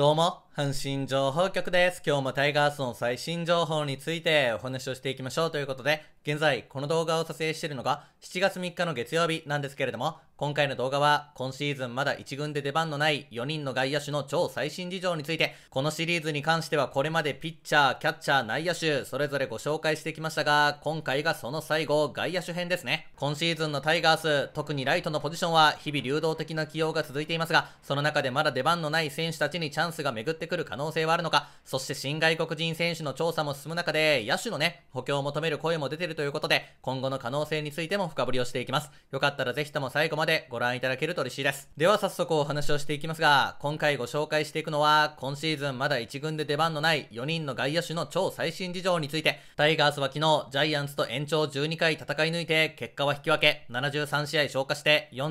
どうも。阪神情報局です。今日もタイガースの最新情報についてお話をしていきましょうということで、現在この動画を撮影しているのが7月3日の月曜日なんですけれども、今回の動画は今シーズンまだ1軍で出番のない4人の外野手の超最新事情について、このシリーズに関してはこれまでピッチャー、キャッチャー、内野手、それぞれご紹介してきましたが、今回がその最後、外野手編ですね。今シーズンのタイガース、特にライトのポジションは日々流動的な起用が続いていますが、その中でまだ出番のない選手たちにチャンスが巡ってってくる可能性はあるのか、そして新外国人選手の調査も進む中で、野手のね、補強を求める声も出てるということで、今後の可能性についても深掘りをしていきます。よかったらぜひとも最後までご覧いただけると嬉しいです。では早速お話をしていきますが、今回ご紹介していくのは、今シーズンまだ1軍で出番のない4人の外野手の超最新事情について、タイガースは昨日、ジャイアンツと延長12回戦い抜いて、結果は引き分け、73試合消化して、41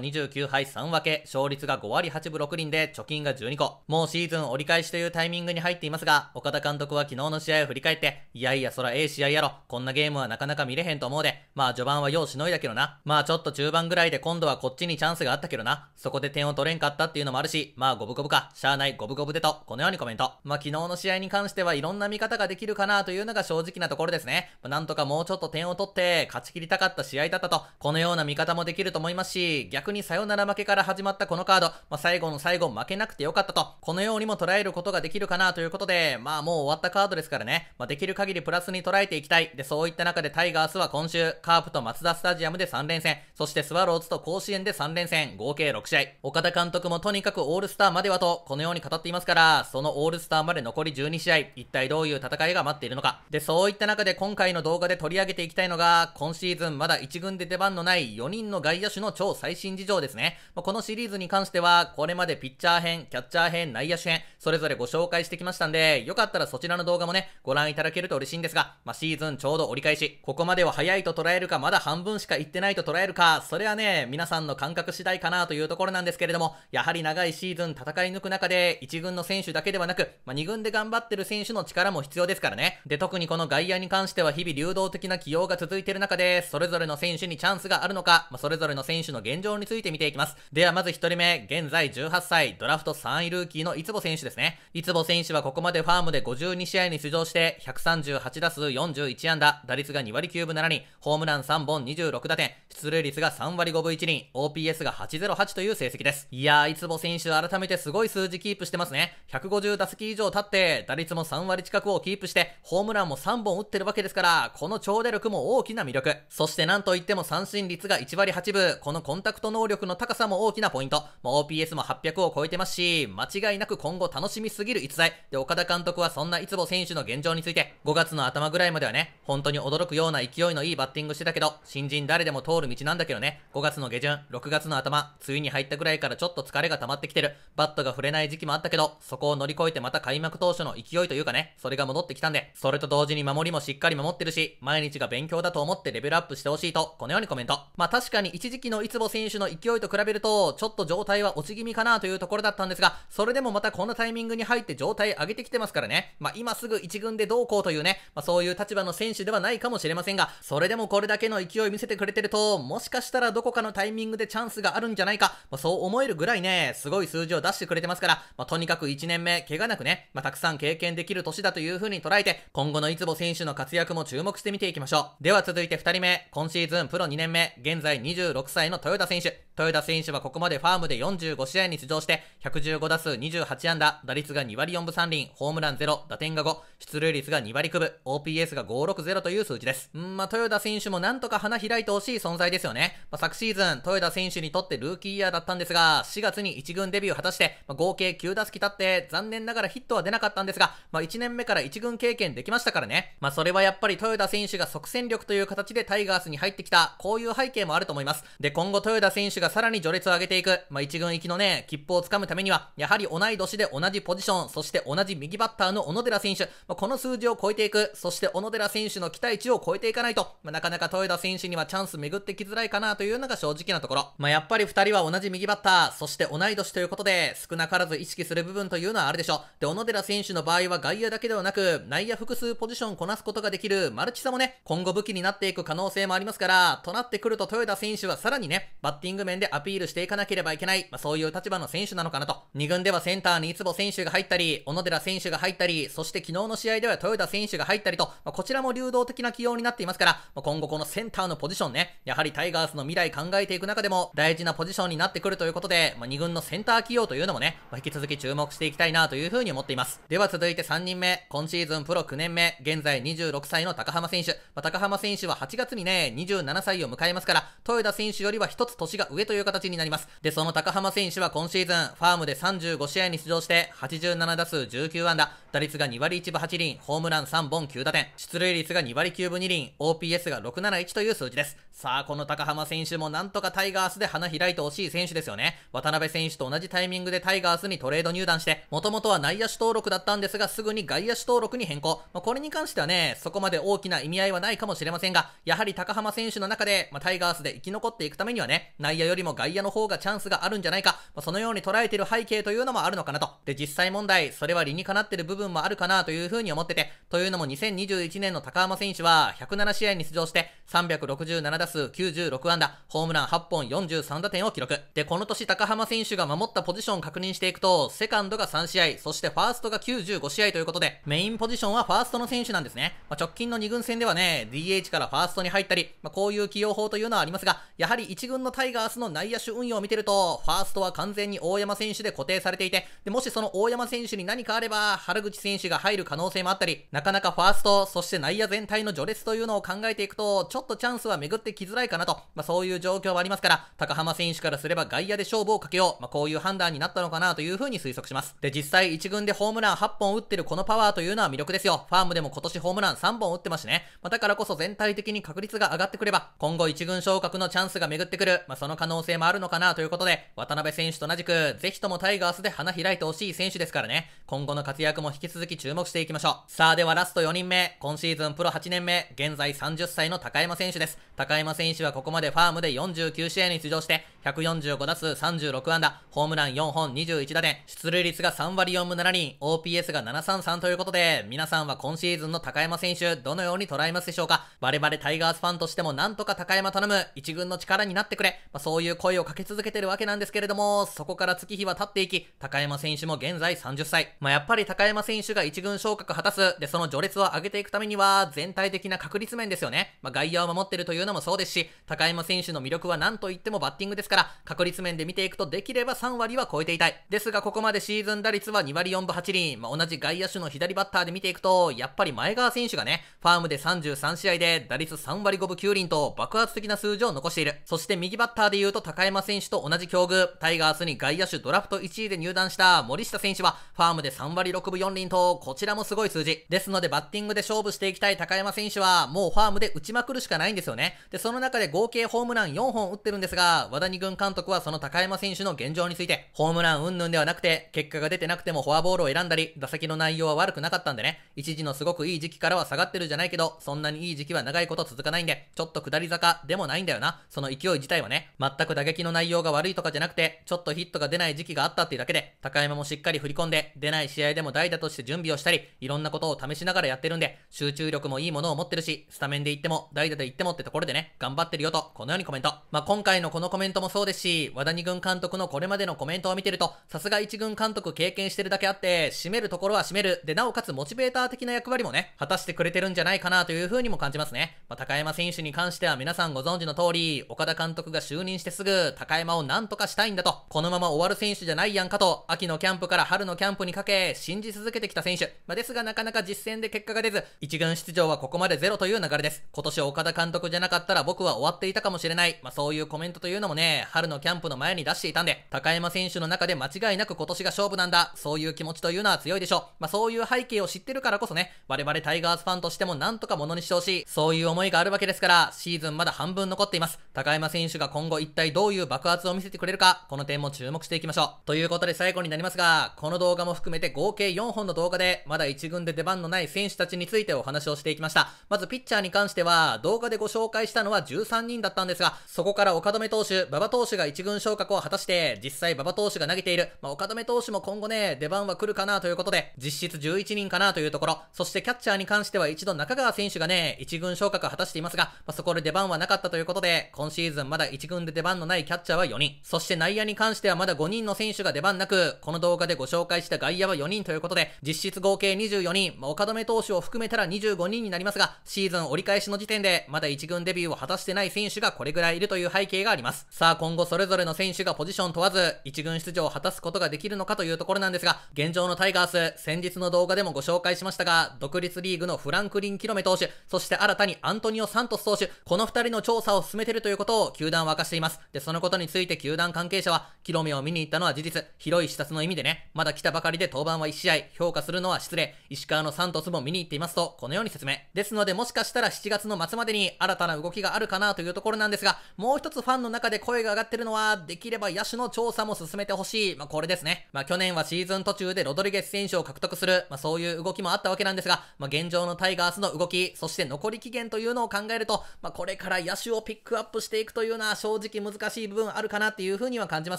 勝29敗3分け、勝率が5割8分6厘で貯金が12個。もうシーズン分折り返しというタイミングに入っていますが、岡田監督は昨日の試合を振り返って、いやいや、そらええ試合やろ。こんなゲームはなかなか見れへんと思うで。まあ序盤はようしのいだけどな。まあちょっと中盤ぐらいで今度はこっちにチャンスがあったけどな。そこで点を取れんかったっていうのもあるし、まあ五分五分か。しゃあない五分五分でと、このようにコメント。まあ昨日の試合に関してはいろんな見方ができるかなというのが正直なところですね。まあ、なんとかもうちょっと点を取って、勝ち切りたかった試合だったと、このような見方もできると思いますし、逆にサヨナラ負けから始まったこのカード、まあ最後の最後負けなくてよかったと、このようにもも捉えることができるかなということで、まあもう終わったカードですからね、まあ、できる限りプラスに捉えていきたい。で、そういった中でタイガースは今週、カープとマツダスタジアムで3連戦、そしてスワローズと甲子園で3連戦、合計6試合。岡田監督もとにかくオールスターまではと、このように語っていますから、そのオールスターまで残り12試合、一体どういう戦いが待っているのか。で、そういった中で今回の動画で取り上げていきたいのが、今シーズンまだ1軍で出番のない4人の外野手の超最新事情ですね。まあ、このシリーズに関しては、これまでピッチャー編、キャッチャー編、内野手編、それぞれご紹介してきましたんで、よかったらそちらの動画もね、ご覧いただけると嬉しいんですが、まあ、シーズンちょうど折り返し、ここまでは早いと捉えるか、まだ半分しか行ってないと捉えるか、それはね、皆さんの感覚次第かなというところなんですけれども、やはり長いシーズン戦い抜く中で、1軍の選手だけではなく、まあ、2軍で頑張ってる選手の力も必要ですからね。で、特にこの外野に関しては日々流動的な起用が続いている中で、それぞれの選手にチャンスがあるのか、まあ、それぞれの選手の現状について見ていきます。ではまず1人目、現在18歳、ドラフト3位ルーキーのいつぼ選手選手ですね。いつぼ選手はここまでファームで52試合に出場して、138打数41安打、打率が2割9分7厘、ホームラン3本26打点、出塁率が3割5分1厘、OPS が808という成績です。いやー、いつも選手改めてすごい数字キープしてますね。150打席以上経って、打率も3割近くをキープして、ホームランも3本打ってるわけですから、この長打力も大きな魅力。そしてなんといっても三振率が1割8分、このコンタクト能力の高さも大きなポイント。もう OPS も800を超えてますし、間違いなく今後楽しみすぎる逸材。で、岡田監督はそんないつも選手の現状について、5月の頭ぐらいまではね、本当に驚くような勢いのいいバッティングしてたけど、新人誰でも通るる道なんだけどね。5月の下旬、6月の頭、梅雨に入ったぐらいからちょっと疲れが溜まってきてる。バットが触れない時期もあったけど、そこを乗り越えてまた開幕当初の勢いというかね、それが戻ってきたんで、それと同時に守りもしっかり守ってるし、毎日が勉強だと思ってレベルアップしてほしいと、このようにコメント。まあ確かに一時期のいつも選手の勢いと比べると、ちょっと状態は落ち気味かなというところだったんですが、それでもまたこのタイミングに入って状態上げてきてますからね。まあ今すぐ1軍でどうこうというね、まあそういう立場の選手ではないかもしれませんが、それでもこれだけの勢い見せてくれてると、もしかしたらどこかのタイミングでチャンスがあるんじゃないか、まあ、そう思えるぐらいね、すごい数字を出してくれてますから、まあ、とにかく1年目、怪我なくね、まあ、たくさん経験できる年だという風に捉えて、今後のいつぼ選手の活躍も注目してみていきましょう。では続いて2人目、今シーズンプロ2年目、現在26歳の豊田選手。豊田選手はここまでファームで45試合に出場して、115打数28安打、打率が2割4分3厘、ホームラン0、打点が5、出塁率が2割9分、OPS が560という数字です。ん、まあ、豊田選手もなんとか花開いてほしい存在ですよね。まあ、昨シーズン、豊田選手にとってルーキーイヤーだったんですが、4月に1軍デビューを果たして、まあ、合計9打席立って、残念ながらヒットは出なかったんですが、まあ、1年目から1軍経験できましたからね。まあ、それはやっぱり豊田選手が即戦力という形でタイガースに入ってきた、こういう背景もあると思います。で、今後豊田選手がさらに序列を上げていく、まあ、1軍行きのね、切符をつかむためには、やはり同い年で同じポジション、そして同じ右バッターの小野寺選手、まあ、この数字を超えていく、そして小野寺選手の期待値を超えていかないと、まあ、なかなか豊田選手にはチャンス巡ってってきづらいかなというのが正直なところ。まあ、やっぱり二人は同じ右バッター、そして同い年ということで、少なからず意識する部分というのはあるでしょう。で、小野寺選手の場合は外野だけではなく、内野複数ポジションこなすことができるマルチさもね、今後武器になっていく可能性もありますから、となってくると豊田選手はさらにね、バッティング面でアピールしていかなければいけない、まあ、そういう立場の選手なのかなと。2軍ではセンターにいつも選手が入ったり、小野寺選手が入ったり、そして昨日の試合では豊田選手が入ったりと、まあ、こちらも流動的な起用になっていますから、まあ、今後このセンターのポジションね、やはりタイガースの未来考えていく中でも大事なポジションになってくるということで、まあ、2軍のセンター起用というのもね、まあ、引き続き注目していきたいなというふうに思っています。では続いて3人目、今シーズンプロ9年目、現在26歳の高浜選手。まあ、高浜選手は8月にね、27歳を迎えますから、豊田選手よりは1つ年が上という形になります。で、その高浜選手は今シーズン、ファームで35試合に出場して、87打数19安打、打率が2割1分8厘、ホームラン3本9打点、出塁率が2割9分2厘、OPS が671という数字です。さあ、この高浜選手もなんとかタイガースで花開いてほしい選手ですよね。渡辺選手と同じタイミングでタイガースにトレード入団して、もともとは内野手登録だったんですが、すぐに外野手登録に変更。まあ、これに関してはね、そこまで大きな意味合いはないかもしれませんが、やはり高浜選手の中で、まあ、タイガースで生き残っていくためにはね、内野よりも外野の方がチャンスがあるんじゃないか、まあ、そのように捉えてる背景というのもあるのかなと。で、実際問題、それは理にかなってる部分もあるかなというふうに思ってて、というのも2021年の高浜選手は107試合に出場して367打数96安打、ホームラン8本43打点を記録。で、この年高浜選手が守ったポジションを確認していくと、セカンドが3試合、そしてファーストが95試合ということで、メインポジションはファーストの選手なんですね。まあ、直近の2軍戦ではね、DH からファーストに入ったり、まあ、こういう起用法というのはありますが、やはり1軍のタイガースの内野手運用を見てると、ファーストは完全に大山選手で固定されていて、でもしその大山選手に何かあれば、原口選手が入る可能性もあったり、なかなかファースト、そして内野全体の序列というのを考えていくと、ちょっとチャンスは巡ってきづらいいかなと、まあ、そういう状況はありますから、高浜選手からすれば外野で勝負をかけよう、まあ、こういう判断になったのかなというふうに推測します。で、実際1軍でホームラン8本打ってるこのパワーというのは魅力ですよ。ファームでも今年ホームラン3本打ってますしね。まあ、だからこそ全体的に確率が上がってくれば、今後1軍昇格のチャンスが巡ってくる、まあ、その可能性もあるのかなということで、渡辺選手と同じく、ぜひともタイガースで花開いてほしい選手ですからね。今後の活躍も引き続き注目していきましょう。さあではラスト4人目、今シーズンプロ8年目、現在30歳の高山選手です。高山選手氏はここまでファームで49試合に出場して、145打数36安打、ホームラン4本21打点、出塁率が3割4分7厘、OPS が733ということで、皆さんは今シーズンの高山選手、どのように捉えますでしょうか我々タイガースファンとしてもなんとか高山頼む、一軍の力になってくれ、まあ、そういう声をかけ続けてるわけなんですけれども、そこから月日は経っていき、高山選手も現在30歳。まあ、やっぱり高山選手が一軍昇格果たす、で、その序列を上げていくためには、全体的な確率面ですよね。まあ、外野を守ってるというのもそうですし、高山選手の魅力は何と言ってもバッティングですから、確率面で見ていくとできれば3割は超えていたい。ですが、ここまでシーズン打率は2割4分8厘。まあ、同じ外野手の左バッターで見ていくと、やっぱり前川選手がね、ファームで33試合で打率3割5分9厘と爆発的な数字を残している。そして右バッターで言うと高山選手と同じ境遇、タイガースに外野手ドラフト1位で入団した森下選手は、ファームで3割6分4厘と、こちらもすごい数字。ですので、バッティングで勝負していきたい高山選手は、もうファームで打ちまくるしかないんですよね。で、その中で合計ホームラン4本打ってるんですが、和田二軍監督はその高山選手の現状について、ホームラン云々ではなくて、結果が出てなくてもフォアボールを選んだり、打席の内容は悪くなかったんでね、一時のすごくいい時期からは下がってるじゃないけど、そんなにいい時期は長いこと続かないんで、ちょっと下り坂でもないんだよな。その勢い自体はね、全く打撃の内容が悪いとかじゃなくて、ちょっとヒットが出ない時期があったっていうだけで、高山もしっかり振り込んで、出ない試合でも代打として準備をしたり、いろんなことを試しながらやってるんで、集中力もいいものを持ってるし、スタメンで行っても、代打で行ってもってところでね、頑張って待ってるよと、このようにコメント。まあ、今回のこのコメントもそうですし、和田二軍監督のこれまでのコメントを見てると、さすが一軍監督経験してるだけあって、締めるところは締める。で、なおかつモチベーター的な役割もね、果たしてくれてるんじゃないかなという風にも感じますね。まあ、高山選手に関しては皆さんご存知の通り、岡田監督が就任してすぐ、高山を何とかしたいんだと、このまま終わる選手じゃないやんかと、秋のキャンプから春のキャンプにかけ、信じ続けてきた選手。まあ、ですがなかなか実戦で結果が出ず、一軍出場はここまでゼロという流れです。今年岡田監督じゃなかったら僕は終わっていたかもしれない。まあ、そういうコメントというのもね、春のキャンプの前に出していたんで、高山選手の中で間違いなく今年が勝負なんだ。そういう気持ちというのは強いでしょう。まあ、そういう背景を知ってるからこそね、我々タイガースファンとしてもなんとかものにしてほしい。そういう思いがあるわけですから、シーズンまだ半分残っています。高山選手が今後一体どういう爆発を見せてくれるか、この点も注目していきましょう。ということで最後になりますが、この動画も含めて合計4本の動画で、まだ1軍で出番のない選手たちについてお話をしていきました。まずピッチャーに関しては、動画でご紹介したのは13人だったんですが、そこから岡留投手、馬場投手が一軍昇格を果たして、実際馬場投手が投げている、まあ、岡留投手も今後ね、出番は来るかなということで、実質11人かなというところ、そしてキャッチャーに関しては一度中川選手がね、一軍昇格を果たしていますが、まあ、そこで出番はなかったということで、今シーズンまだ一軍で出番のないキャッチャーは4人、そして内野に関してはまだ5人の選手が出番なく、この動画でご紹介した外野は4人ということで、実質合計24人、まあ、岡留投手を含めたら25人になりますが、シーズン折り返しの時点で、まだ一軍デビューを果たしてしてない選手がこれぐらいいるという背景があります。さあ今後それぞれの選手がポジション問わず、一軍出場を果たすことができるのかというところなんですが、現状のタイガース、先日の動画でもご紹介しましたが、独立リーグのフランクリン・キロメ投手、そして新たにアントニオ・サントス投手、この2人の調査を進めているということを球団は明かしています。で、そのことについて球団関係者は、キロメを見に行ったのは事実、広い視察の意味でね、まだ来たばかりで登板は1試合、評価するのは失礼、石川のサントスも見に行っていますと、このように説明。ですのでもしかしたら7月の末までに新たな動きがあるかかなというところなんですが、もう一つファンの中で声が上がってるのは、できれば野手の調査も進めてほしい。まあ、これですね。まあ、去年はシーズン途中でロドリゲス選手を獲得する、まあ、そういう動きもあったわけなんですが、まあ、現状のタイガースの動き、そして残り期限というのを考えると、まあ、これから野手をピックアップしていくというのは正直難しい部分あるかなっていうふうには感じま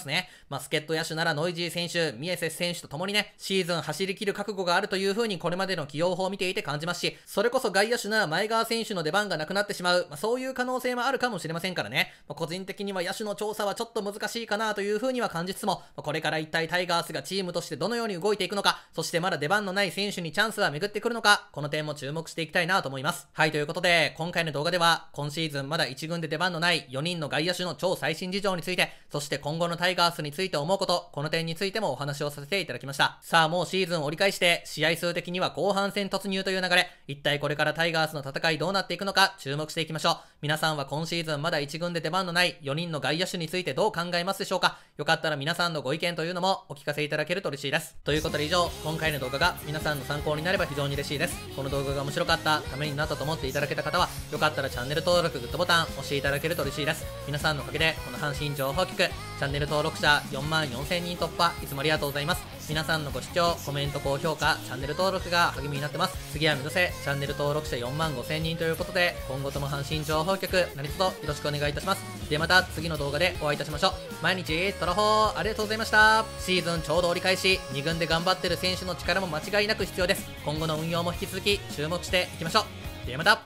すね。まあ、ケット野手ならノイジー選手、ミエセス選手と共にね、シーズン走り切る覚悟があるというふうにこれまでの起用法を見ていて感じますし、それこそ外野手なら前川選手の出番がなくなってしまう、まあ、そういう可能性性もあるかもしれませんからね。ま個人的には野手の調査はちょっと難しいかなというふうには感じつつも、まこれから一体タイガースがチームとしてどのように動いていくのか、そしてまだ出番のない選手にチャンスは巡ってくるのか、この点も注目していきたいなと思います。はい、ということで、今回の動画では、今シーズンまだ1軍で出番のない4人の外野手の超最新事情について、そして今後のタイガースについて思うこと、この点についてもお話をさせていただきました。さあ、もうシーズン折り返して、試合数的には後半戦突入という流れ、一体これからタイガースの戦いどうなっていくのか注目していきましょう。皆さんんは今シーズンまだ1軍で出番のない4人の外野手についてどう考えますでしょうかよかったら皆さんのご意見というのもお聞かせいただけると嬉しいです。ということで以上、今回の動画が皆さんの参考になれば非常に嬉しいです。この動画が面白かった、ためになったと思っていただけた方は、よかったらチャンネル登録、グッドボタン押していただけると嬉しいです。皆さんのおかげで、この阪神情報局、チャンネル登録者4万4000人突破、いつもありがとうございます。皆さんのご視聴、コメント、高評価、チャンネル登録が励みになってます。次は目指せ、チャンネル登録者4万5000人ということで、今後とも阪神情報局、何卒よろしくお願いいたします。ではまた次の動画でお会いいたしましょう。毎日、トラホー、ありがとうございました。シーズンちょうど折り返し、2軍で頑張ってる選手の力も間違いなく必要です。今後の運用も引き続き注目していきましょう。ではまた